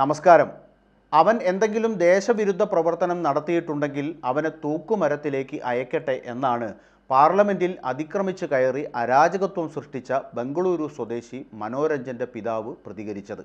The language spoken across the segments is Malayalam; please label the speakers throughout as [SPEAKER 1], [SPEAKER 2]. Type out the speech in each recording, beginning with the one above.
[SPEAKER 1] നമസ്കാരം അവൻ എന്തെങ്കിലും ദേശവിരുദ്ധ പ്രവർത്തനം നടത്തിയിട്ടുണ്ടെങ്കിൽ അവനെ തൂക്കുമരത്തിലേക്ക് അയക്കട്ടെ എന്നാണ് പാർലമെൻറ്റിൽ അതിക്രമിച്ചു കയറി അരാജകത്വം സൃഷ്ടിച്ച ബംഗളൂരു സ്വദേശി മനോരഞ്ജൻ്റെ പിതാവ് പ്രതികരിച്ചത്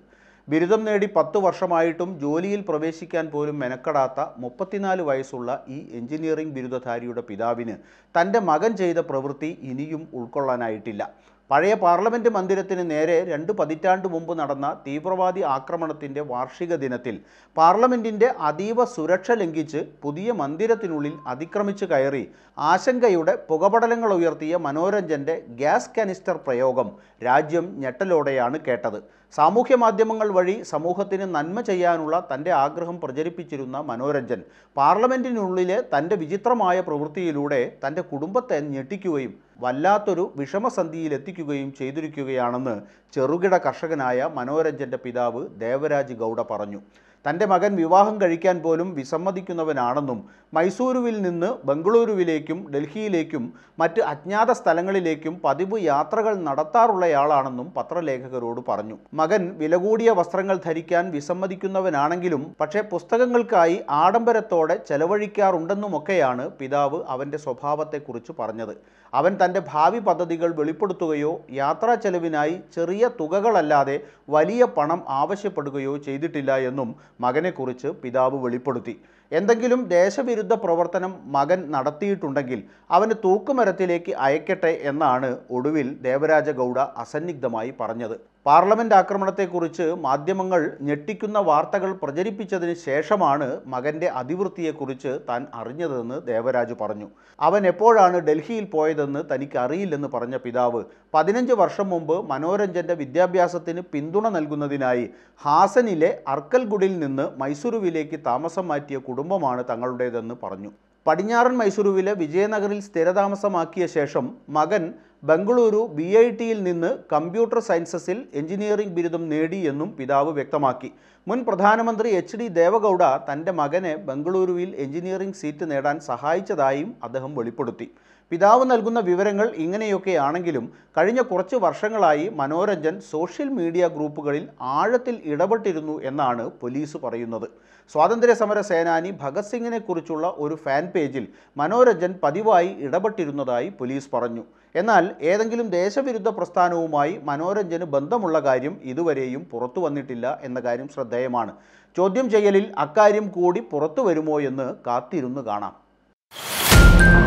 [SPEAKER 1] ബിരുദം നേടി പത്ത് വർഷമായിട്ടും ജോലിയിൽ പ്രവേശിക്കാൻ പോലും മെനക്കെടാത്ത മുപ്പത്തിനാല് വയസ്സുള്ള ഈ എഞ്ചിനീയറിംഗ് ബിരുദധാരിയുടെ പിതാവിന് തൻ്റെ മകൻ ചെയ്ത പ്രവൃത്തി ഇനിയും ഉൾക്കൊള്ളാനായിട്ടില്ല പഴയ പാർലമെൻറ്റ് മന്ദിരത്തിന് നേരെ രണ്ട് പതിറ്റാണ്ട് മുമ്പ് നടന്ന തീവ്രവാദി ആക്രമണത്തിൻ്റെ വാർഷിക ദിനത്തിൽ പാർലമെൻറ്റിൻ്റെ അതീവ സുരക്ഷ ലംഘിച്ച് പുതിയ മന്ദിരത്തിനുള്ളിൽ അതിക്രമിച്ചു കയറി ആശങ്കയുടെ പുകപടലങ്ങൾ ഉയർത്തിയ മനോരഞ്ജൻ്റെ ഗ്യാസ് കാനിസ്റ്റർ പ്രയോഗം രാജ്യം ഞെട്ടലോടെയാണ് കേട്ടത് സാമൂഹ്യ മാധ്യമങ്ങൾ വഴി സമൂഹത്തിന് നന്മ ചെയ്യാനുള്ള തൻ്റെ ആഗ്രഹം പ്രചരിപ്പിച്ചിരുന്ന മനോരഞ്ജൻ പാർലമെൻറ്റിനുള്ളിലെ തൻ്റെ വിചിത്രമായ പ്രവൃത്തിയിലൂടെ തൻ്റെ കുടുംബത്തെ ഞെട്ടിക്കുകയും വല്ലാത്തൊരു വിഷമസന്ധിയിൽ എത്തിക്കുകയും ചെയ്തിരിക്കുകയാണെന്ന് ചെറുകിട കർഷകനായ മനോരഞ്ജൻ്റെ പിതാവ് ദേവരാജ് ഗൗഡ പറഞ്ഞു തൻ്റെ മകൻ വിവാഹം കഴിക്കാൻ പോലും വിസമ്മതിക്കുന്നവനാണെന്നും മൈസൂരുവിൽ നിന്ന് ബംഗളൂരുവിലേക്കും ഡൽഹിയിലേക്കും മറ്റ് അജ്ഞാത സ്ഥലങ്ങളിലേക്കും പതിവ് യാത്രകൾ നടത്താറുള്ളയാളാണെന്നും പത്രലേഖകരോട് പറഞ്ഞു മകൻ വില കൂടിയ വസ്ത്രങ്ങൾ ധരിക്കാൻ വിസമ്മതിക്കുന്നവനാണെങ്കിലും പക്ഷേ പുസ്തകങ്ങൾക്കായി ആഡംബരത്തോടെ ചെലവഴിക്കാറുണ്ടെന്നുമൊക്കെയാണ് പിതാവ് അവൻ്റെ സ്വഭാവത്തെക്കുറിച്ച് പറഞ്ഞത് അവൻ തൻ്റെ ഭാവി പദ്ധതികൾ വെളിപ്പെടുത്തുകയോ യാത്രാ ചെലവിനായി ചെറിയ തുകകളല്ലാതെ വലിയ പണം ആവശ്യപ്പെടുകയോ ചെയ്തിട്ടില്ല എന്നും മകനെക്കുറിച്ച് പിതാവ് വെളിപ്പെടുത്തി എന്തെങ്കിലും ദേശവിരുദ്ധ പ്രവർത്തനം മകൻ നടത്തിയിട്ടുണ്ടെങ്കിൽ അവന് തൂക്കുമരത്തിലേക്ക് അയക്കട്ടെ എന്നാണ് ഒടുവിൽ ദേവരാജഗൗഡ അസന്നിഗ്ധമായി പറഞ്ഞത് പാർലമെന്റ് ആക്രമണത്തെക്കുറിച്ച് മാധ്യമങ്ങൾ ഞെട്ടിക്കുന്ന വാർത്തകൾ പ്രചരിപ്പിച്ചതിന് ശേഷമാണ് മകന്റെ അതിവൃത്തിയെക്കുറിച്ച് താൻ അറിഞ്ഞതെന്ന് ദേവരാജ് പറഞ്ഞു അവൻ എപ്പോഴാണ് ഡൽഹിയിൽ പോയതെന്ന് തനിക്ക് അറിയില്ലെന്ന് പറഞ്ഞ പിതാവ് പതിനഞ്ച് വർഷം മുമ്പ് മനോരഞ്ജന്റെ വിദ്യാഭ്യാസത്തിന് പിന്തുണ നൽകുന്നതിനായി ഹാസനിലെ അർക്കൽഗുഡിൽ നിന്ന് മൈസൂരുവിലേക്ക് താമസം മാറ്റിയ കുടുംബമാണ് തങ്ങളുടേതെന്ന് പറഞ്ഞു പടിഞ്ഞാറൻ മൈസൂരുവിലെ വിജയനഗറിൽ സ്ഥിരതാമസമാക്കിയ ശേഷം മകൻ ബംഗളൂരു ബി ഐ ടിയിൽ നിന്ന് കമ്പ്യൂട്ടർ സയൻസസിൽ എഞ്ചിനീയറിംഗ് ബിരുദം നേടി എന്നും പിതാവ് വ്യക്തമാക്കി മുൻ പ്രധാനമന്ത്രി എച്ച് ഡി ദേവഗൗഡ തൻ്റെ മകനെ ബംഗളൂരുവിൽ എഞ്ചിനീയറിംഗ് സീറ്റ് നേടാൻ സഹായിച്ചതായും അദ്ദേഹം വെളിപ്പെടുത്തി പിതാവ് നൽകുന്ന വിവരങ്ങൾ ഇങ്ങനെയൊക്കെയാണെങ്കിലും കഴിഞ്ഞ കുറച്ച് വർഷങ്ങളായി മനോരഞ്ജൻ സോഷ്യൽ മീഡിയ ഗ്രൂപ്പുകളിൽ ആഴത്തിൽ ഇടപെട്ടിരുന്നു എന്നാണ് പോലീസ് പറയുന്നത് സ്വാതന്ത്ര്യ സമര സേനാനി ഭഗത് സിംഗിനെക്കുറിച്ചുള്ള ഒരു ഫാൻ പേജിൽ മനോരഞ്ജൻ പതിവായി ഇടപെട്ടിരുന്നതായി പോലീസ് പറഞ്ഞു എന്നാൽ ഏതെങ്കിലും ദേശവിരുദ്ധ പ്രസ്ഥാനവുമായി മനോരഞ്ജന് ബന്ധമുള്ള കാര്യം ഇതുവരെയും പുറത്തു വന്നിട്ടില്ല എന്ന കാര്യം ശ്രദ്ധേയമാണ് ചോദ്യം ചെയ്യലിൽ അക്കാര്യം കൂടി പുറത്തു വരുമോ എന്ന് കാത്തിരുന്നു കാണാം